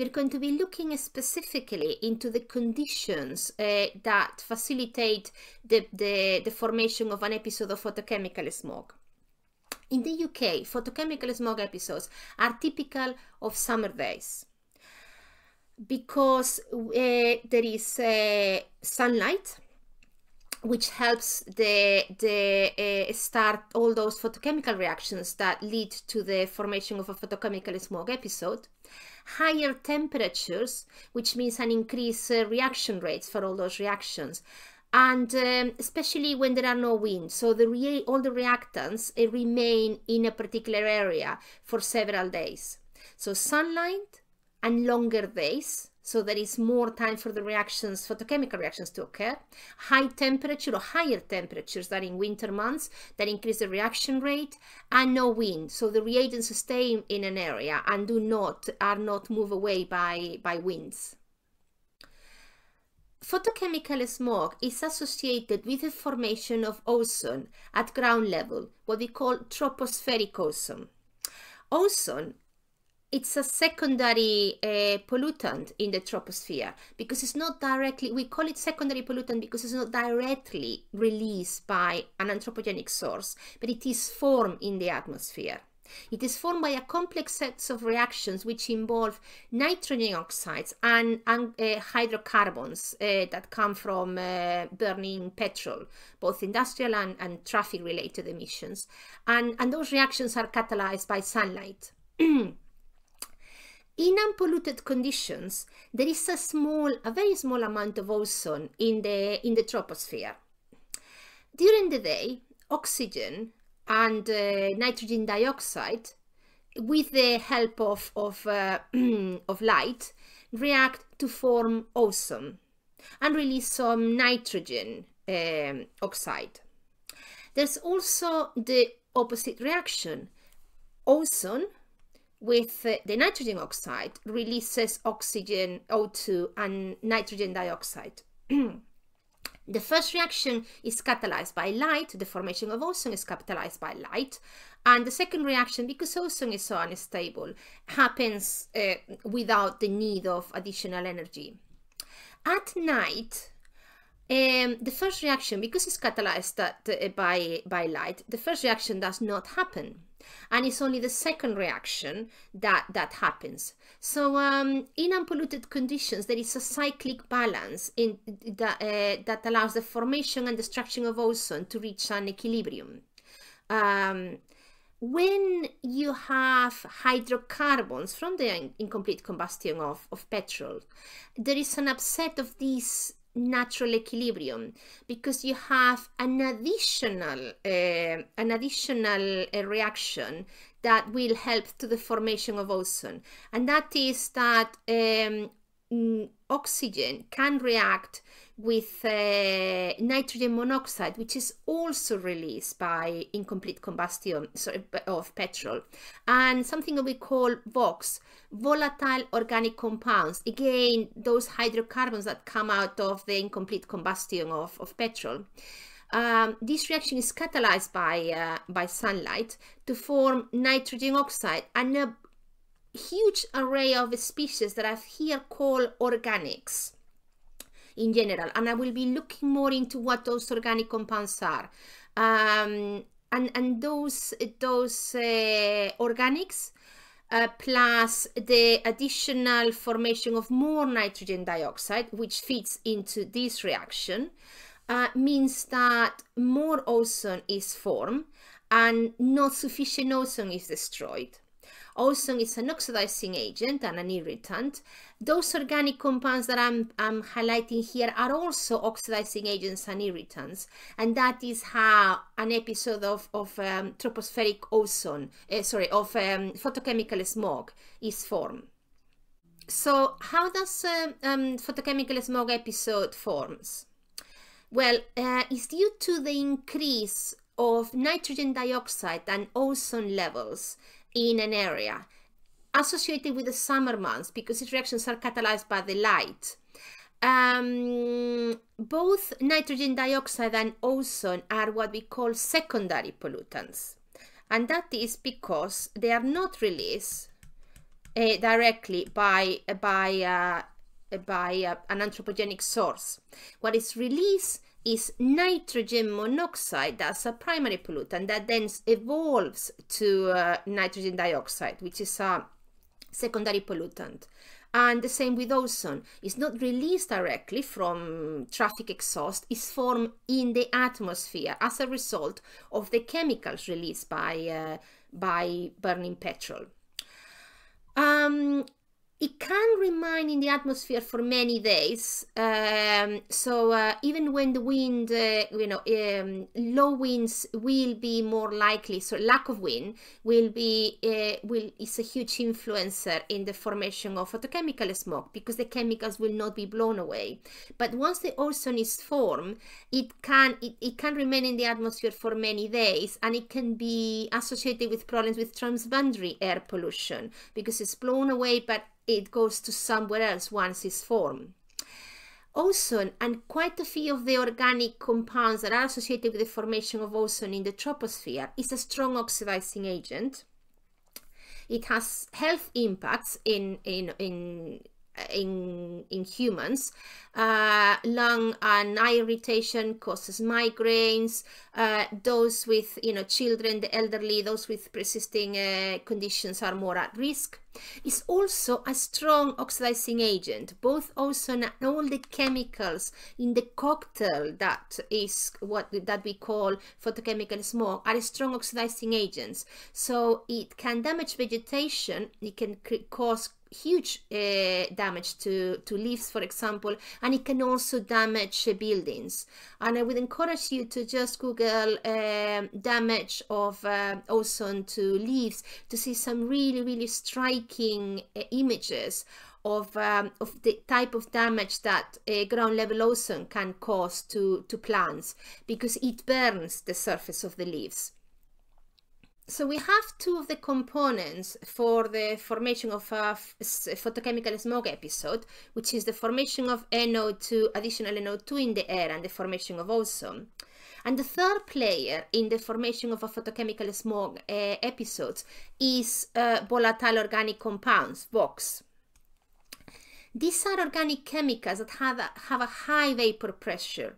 we're going to be looking specifically into the conditions uh, that facilitate the, the, the formation of an episode of photochemical smog. In the UK, photochemical smog episodes are typical of summer days because uh, there is uh, sunlight which helps the the uh, start all those photochemical reactions that lead to the formation of a photochemical smog episode higher temperatures which means an increased uh, reaction rates for all those reactions and um, especially when there are no winds so the all the reactants uh, remain in a particular area for several days so sunlight and longer days so there is more time for the reactions, photochemical reactions to occur. High temperature or higher temperatures that in winter months that increase the reaction rate and no wind. So the reagents stay in an area and do not, are not moved away by, by winds. Photochemical smoke is associated with the formation of ozone at ground level, what we call tropospheric ozone. Ozone it's a secondary uh, pollutant in the troposphere because it's not directly, we call it secondary pollutant because it's not directly released by an anthropogenic source, but it is formed in the atmosphere. It is formed by a complex set of reactions which involve nitrogen oxides and, and uh, hydrocarbons uh, that come from uh, burning petrol, both industrial and, and traffic related emissions. And, and those reactions are catalyzed by sunlight. in unpolluted conditions, there is a small, a very small amount of ozone in the, in the troposphere. During the day, oxygen and uh, nitrogen dioxide, with the help of, of, uh, of light, react to form ozone and release some nitrogen um, oxide. There's also the opposite reaction. Ozone with uh, the nitrogen oxide releases oxygen O2 and nitrogen dioxide. the first reaction is catalyzed by light, the formation of ozone is catalyzed by light, and the second reaction, because ozone is so unstable, happens uh, without the need of additional energy. At night, um, the first reaction, because it's catalyzed that, uh, by, by light, the first reaction does not happen and it's only the second reaction that that happens so um, in unpolluted conditions there is a cyclic balance in that, uh, that allows the formation and destruction of ozone to reach an equilibrium um, when you have hydrocarbons from the incomplete combustion of, of petrol, there is an upset of these natural equilibrium because you have an additional uh, an additional uh, reaction that will help to the formation of ozone and that is that um, oxygen can react with uh, nitrogen monoxide, which is also released by incomplete combustion sorry, of petrol, and something we call VOX, volatile organic compounds. Again, those hydrocarbons that come out of the incomplete combustion of, of petrol. Um, this reaction is catalyzed by, uh, by sunlight to form nitrogen oxide and a huge array of species that I here called organics in general. And I will be looking more into what those organic compounds are. Um, and, and those, those uh, organics uh, plus the additional formation of more nitrogen dioxide, which fits into this reaction, uh, means that more ozone is formed and not sufficient ozone is destroyed. Also, it's an oxidizing agent and an irritant. Those organic compounds that I'm, I'm highlighting here are also oxidizing agents and irritants. And that is how an episode of, of um, tropospheric ozone, uh, sorry, of um, photochemical smog is formed. So how does uh, um, photochemical smog episode forms? Well, uh, it's due to the increase of nitrogen dioxide and ozone levels in an area associated with the summer months because these reactions are catalyzed by the light. Um, both nitrogen dioxide and ozone are what we call secondary pollutants. And that is because they are not released uh, directly by, by, uh, by uh, an anthropogenic source. What is released is nitrogen monoxide that's a primary pollutant that then evolves to uh, nitrogen dioxide which is a secondary pollutant and the same with ozone it's not released directly from traffic exhaust it's formed in the atmosphere as a result of the chemicals released by uh, by burning petrol um, it can remain in the atmosphere for many days. Um, so uh, even when the wind, uh, you know, um, low winds will be more likely. So lack of wind will be uh, will is a huge influencer in the formation of photochemical smoke because the chemicals will not be blown away. But once the ozone is formed, it can it, it can remain in the atmosphere for many days, and it can be associated with problems with transboundary air pollution because it's blown away, but it goes to somewhere else once it's formed. Ozone and quite a few of the organic compounds that are associated with the formation of ozone in the troposphere is a strong oxidizing agent. It has health impacts in, in, in in, in humans. Uh, lung and eye irritation causes migraines. Uh, those with, you know, children, the elderly, those with persisting uh, conditions are more at risk. It's also a strong oxidizing agent. Both ozone and all the chemicals in the cocktail that is what that we call photochemical smoke are strong oxidizing agents. So it can damage vegetation. It can cause huge uh, damage to, to leaves, for example, and it can also damage buildings. And I would encourage you to just Google um, damage of uh, ozone to leaves to see some really, really striking uh, images of, um, of the type of damage that uh, ground level ozone can cause to, to plants because it burns the surface of the leaves. So we have two of the components for the formation of a photochemical smoke episode, which is the formation of NO2, additional NO2 in the air and the formation of ozone. And the third player in the formation of a photochemical smoke uh, episode is uh, volatile organic compounds, VOX. These are organic chemicals that have a, have a high vapor pressure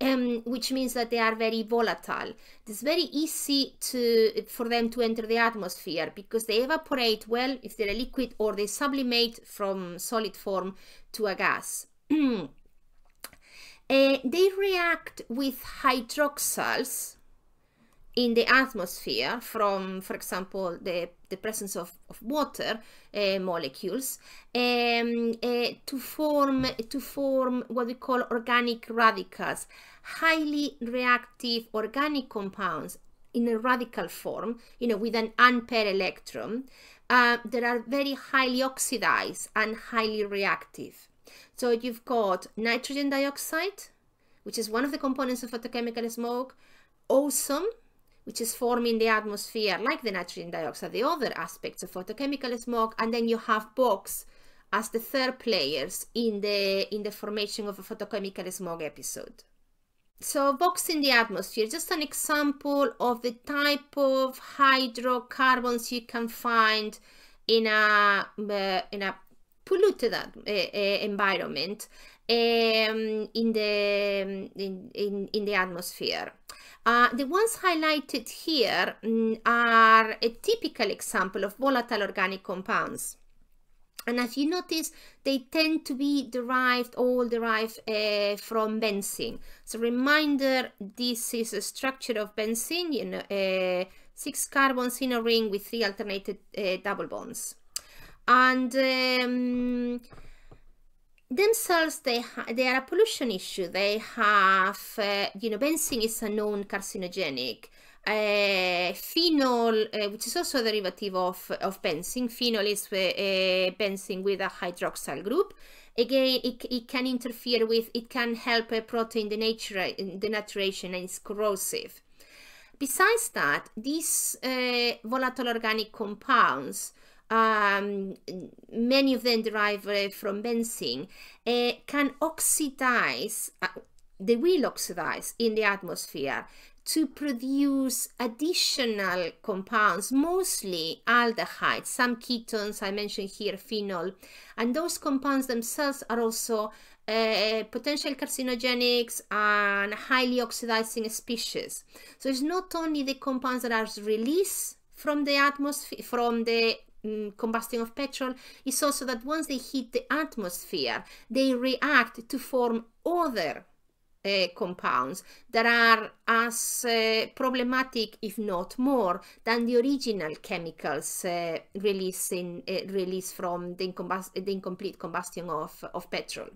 um, which means that they are very volatile. It's very easy to for them to enter the atmosphere because they evaporate well if they're a liquid or they sublimate from solid form to a gas. uh, they react with hydroxyls, in the atmosphere from, for example, the, the presence of, of water uh, molecules um, uh, to form to form what we call organic radicals, highly reactive organic compounds in a radical form, you know, with an unpaired electron, uh, that are very highly oxidized and highly reactive. So you've got nitrogen dioxide, which is one of the components of photochemical smoke, ozone, which is forming the atmosphere like the nitrogen dioxide, the other aspects of photochemical smoke, and then you have box as the third players in the, in the formation of a photochemical smog episode. So box in the atmosphere, just an example of the type of hydrocarbons you can find in a, uh, in a polluted uh, uh, environment um, in the um, in, in, in the atmosphere. Uh, the ones highlighted here mm, are a typical example of volatile organic compounds. And as you notice, they tend to be derived, all derived uh, from benzene. So reminder, this is a structure of benzene, you know, uh, six carbons in a ring with three alternated uh, double bonds. And um, themselves they they are a pollution issue they have uh, you know benzene is a known carcinogenic uh, phenol uh, which is also a derivative of of benzene phenol is benzene with a hydroxyl group again it, it can interfere with it can help a protein denature denaturation and it's corrosive besides that these volatile organic compounds um, many of them derive uh, from benzene, uh, can oxidize, uh, they will oxidize in the atmosphere to produce additional compounds, mostly aldehydes, some ketones, I mentioned here phenol, and those compounds themselves are also uh, potential carcinogenics and highly oxidizing species. So it's not only the compounds that are released from the atmosphere, from the Mm, combustion of petrol is also that once they hit the atmosphere, they react to form other uh, compounds that are as uh, problematic, if not more, than the original chemicals uh, uh released, in, release from the, the, incomplete combustion of, of petrol.